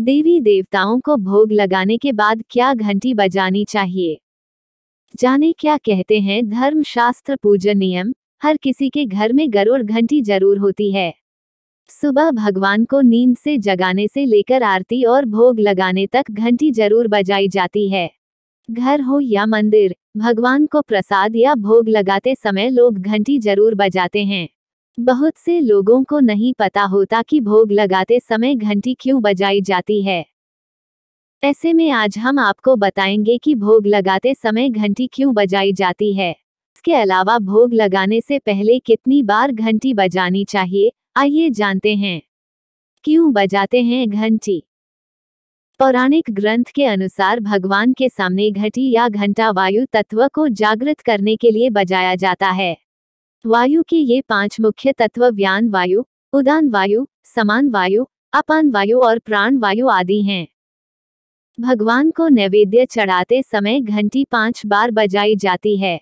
देवी देवताओं को भोग लगाने के बाद क्या घंटी बजानी चाहिए जाने क्या कहते हैं धर्म शास्त्र पूजन नियम हर किसी के घर में गरुड़ घंटी जरूर होती है सुबह भगवान को नींद से जगाने से लेकर आरती और भोग लगाने तक घंटी जरूर बजाई जाती है घर हो या मंदिर भगवान को प्रसाद या भोग लगाते समय लोग घंटी जरूर बजाते हैं बहुत से लोगों को नहीं पता होता कि भोग लगाते समय घंटी क्यों बजाई जाती है ऐसे में आज हम आपको बताएंगे कि भोग लगाते समय घंटी क्यों बजाई जाती है इसके अलावा भोग लगाने से पहले कितनी बार घंटी बजानी चाहिए आइए जानते हैं क्यों बजाते हैं घंटी पौराणिक ग्रंथ के अनुसार भगवान के सामने घटी या घंटा वायु तत्व को जागृत करने के लिए बजाया जाता है वायु के ये पांच मुख्य तत्व व्यान वायु उदान वायु समान वायु अपान वायु और प्राण वायु आदि हैं भगवान को नैवेद्य चढ़ाते समय घंटी पांच बार बजाई जाती है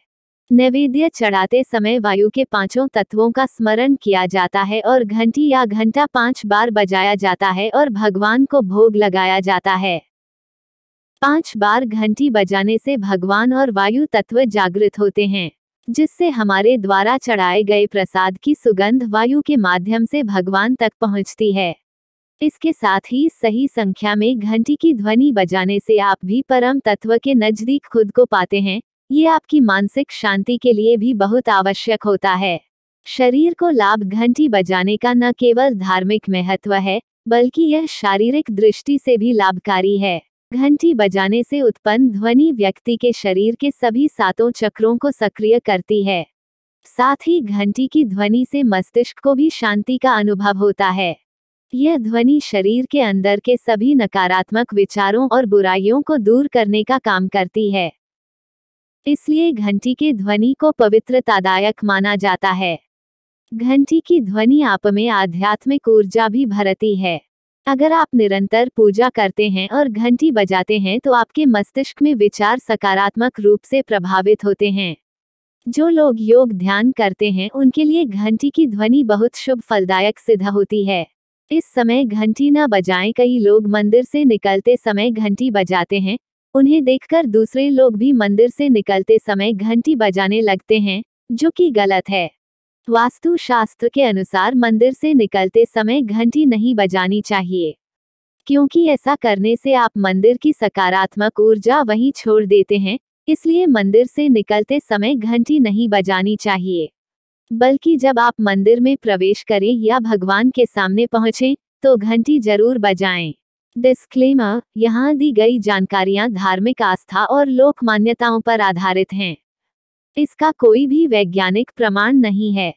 नैवेद्य चढ़ाते समय वायु के पांचों तत्वों का स्मरण किया जाता है और घंटी या घंटा पांच बार बजाया जाता है और भगवान को भोग लगाया जाता है पांच बार घंटी बजाने से भगवान और वायु तत्व जागृत होते हैं जिससे हमारे द्वारा चढ़ाए गए प्रसाद की सुगंध वायु के माध्यम से भगवान तक पहुंचती है इसके साथ ही सही संख्या में घंटी की ध्वनि बजाने से आप भी परम तत्व के नजदीक खुद को पाते हैं ये आपकी मानसिक शांति के लिए भी बहुत आवश्यक होता है शरीर को लाभ घंटी बजाने का न केवल धार्मिक महत्व है बल्कि यह शारीरिक दृष्टि से भी लाभकारी है घंटी बजाने से उत्पन्न ध्वनि व्यक्ति के शरीर के सभी सातों चक्रों को सक्रिय करती है साथ ही घंटी की ध्वनि से मस्तिष्क को भी शांति का अनुभव होता है यह ध्वनि शरीर के अंदर के सभी नकारात्मक विचारों और बुराइयों को दूर करने का काम करती है इसलिए घंटी के ध्वनि को पवित्रतादायक माना जाता है घंटी की ध्वनि आप में आध्यात्मिक ऊर्जा भी भरती है अगर आप निरंतर पूजा करते हैं और घंटी बजाते हैं तो आपके मस्तिष्क में विचार सकारात्मक रूप से प्रभावित होते हैं जो लोग योग ध्यान करते हैं उनके लिए घंटी की ध्वनि बहुत शुभ फलदायक सिद्ध होती है इस समय घंटी न बजाएं कई लोग मंदिर से निकलते समय घंटी बजाते हैं उन्हें देखकर दूसरे लोग भी मंदिर से निकलते समय घंटी बजाने लगते हैं जो कि गलत है वास्तु शास्त्र के अनुसार मंदिर से निकलते समय घंटी नहीं बजानी चाहिए क्योंकि ऐसा करने से आप मंदिर की सकारात्मक ऊर्जा वहीं छोड़ देते हैं इसलिए मंदिर से निकलते समय घंटी नहीं बजानी चाहिए बल्कि जब आप मंदिर में प्रवेश करें या भगवान के सामने पहुंचे तो घंटी जरूर बजाएं। डिस्क्लेमर यहाँ दी गई जानकारियाँ धार्मिक आस्था और लोक मान्यताओं पर आधारित हैं इसका कोई भी वैज्ञानिक प्रमाण नहीं है